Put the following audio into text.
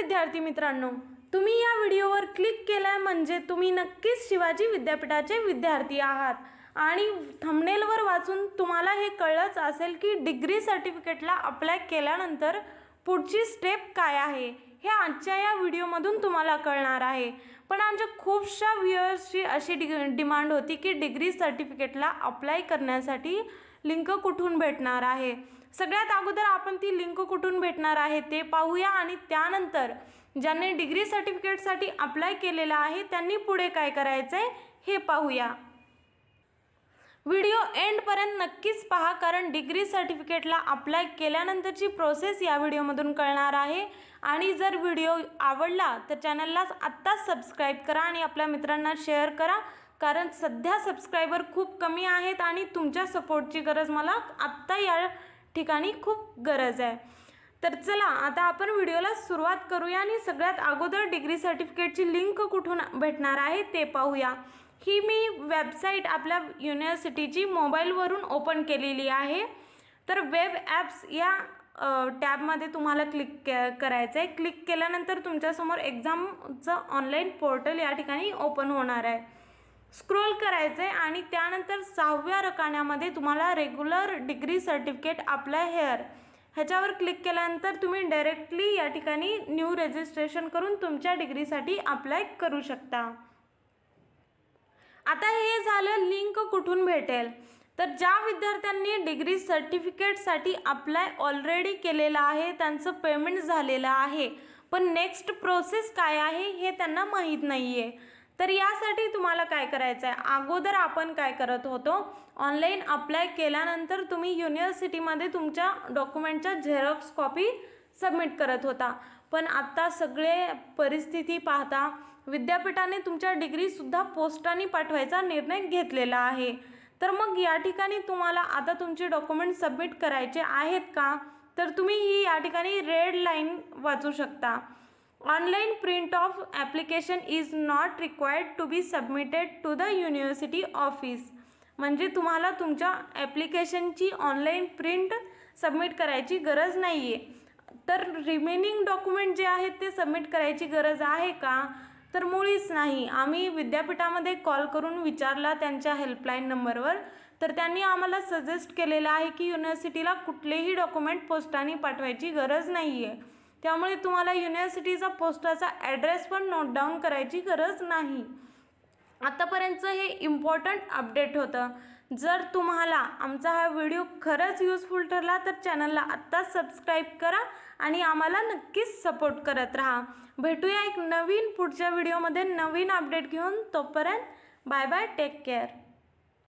विद्यार्थी मित्रांनो तुम्ही या व्हिडिओवर क्लिक केल्या म्हणजे तुम्ही नक्कीच शिवाजी विद्यापीठाचे विद्यार्थी आहात आणि थंबनेलवर वाचून तुम्हाला हे कळलंच असेल की डिग्री सर्टिफिकेटला अप्लाय केल्यानंतर पुढची स्टेप काय आहे हे आजच्या या व्हिडिओमधून तुम्हाला कळणार आहे पण आमच्या खूपशा व्ह्युअर्सची अशी डि डिमांड होती की डिग्री सर्टिफिकेटला अप्लाय करण्यासाठी लिंक कुठून भेटणार आहे सगळ्यात अगोदर आपण ती लिंक कुठून भेटणार आहे ते पाहूया आणि त्यानंतर ज्यांनी डिग्री सर्टिफिकेटसाठी अप्लाय केलेला आहे त्यांनी पुढे काय करायचं आहे हे पाहूया व्हिडिओ एंडपर्यंत नक्कीच पहा कारण डिग्री सर्टिफिकेटला अप्लाय केल्यानंतरची प्रोसेस या व्हिडिओमधून कळणार आहे आणि जर व्हिडिओ आवडला तर चॅनलला आत्ताच सबस्क्राईब करा आणि आपल्या मित्रांना शेअर करा कारण सध्या सबस्क्रायबर खूप कमी आहेत आणि तुमच्या सपोर्टची गरज मला आत्ता या ठिकाणी खूप गरज आहे तर चला आता आपण व्हिडिओला सुरुवात करूया आणि सगळ्यात अगोदर डिग्री सर्टिफिकेटची लिंक कुठून भेटणार आहे ते पाहूया ही मी वेबसाईट आपल्या युनिव्हर्सिटीची मोबाईलवरून ओपन केलेली आहे तर वेब ॲप्स या टॅबमध्ये तुम्हाला क्लिक के करायचं आहे क्लिक केल्यानंतर तुमच्यासमोर एक्झामचं ऑनलाईन पोर्टल या ठिकाणी ओपन होणार आहे स्क्रोल करायचं आहे आणि त्यानंतर सहाव्या रकान्यामध्ये तुम्हाला regular degree certificate apply here ह्याच्यावर क्लिक केल्यानंतर तुम्ही डायरेक्टली या ठिकाणी न्यू रजिस्ट्रेशन करून तुमच्या डिग्रीसाठी अप्लाय करू शकता आता हे झालं लिंक कुठून भेटेल तर ज्या विद्यार्थ्यांनी डिग्री सर्टिफिकेटसाठी अप्लाय ऑलरेडी केलेलं आहे त्यांचं पेमेंट झालेलं आहे पण नेक्स्ट प्रोसेस काय आहे हे त्यांना माहीत नाही आहे तर यासाठी तुम्हाला काय करायचं आहे अगोदर आपण काय करत होतो ऑनलाईन अप्लाय केल्यानंतर तुम्ही युनिव्हर्सिटीमध्ये तुमच्या डॉक्युमेंटच्या झेरॉक्स कॉपी सबमिट करत होता पण आत्ता सगळे परिस्थिती पाहता विद्यापीठाने तुमच्या डिग्रीसुद्धा पोस्टाने पाठवायचा निर्णय घेतलेला आहे तर मग या ठिकाणी तुम्हाला आता तुमचे डॉक्युमेंट सबमिट करायचे आहेत का तर तुम्ही ही या ठिकाणी रेड लाईन वाचू शकता online print of application is not required to be submitted to the university office म्हणजे तुम्हाला तुमच्या ॲप्लिकेशनची ऑनलाईन प्रिंट सबमिट करायची गरज नाही आहे तर रिमेनिंग डॉक्युमेंट जे आहेत ते सबमिट करायची गरज आहे का तर मुळीच नाही आम्ही विद्यापीठामध्ये कॉल करून विचारला त्यांच्या हेल्पलाईन नंबरवर तर त्यांनी आम्हाला सजेस्ट केलेलं आहे की युनिव्हर्सिटीला कुठलेही डॉक्युमेंट पोस्टाने पाठवायची गरज नाही आहे त्यामुळे तुम्हाला युनिव्हर्सिटीचा पोस्टाचा ॲड्रेस पण नोट डाऊन करायची गरज नाही आतापर्यंतचं हे इम्पॉर्टंट अपडेट होतं जर तुम्हाला आमचा हा व्हिडिओ खरंच यूजफुल ठरला तर चॅनलला आत्ताच सबस्क्राईब करा आणि आम्हाला नक्कीच सपोर्ट करत राहा भेटूया एक नवीन पुढच्या व्हिडिओमध्ये नवीन अपडेट घेऊन तोपर्यंत बाय बाय टेक केअर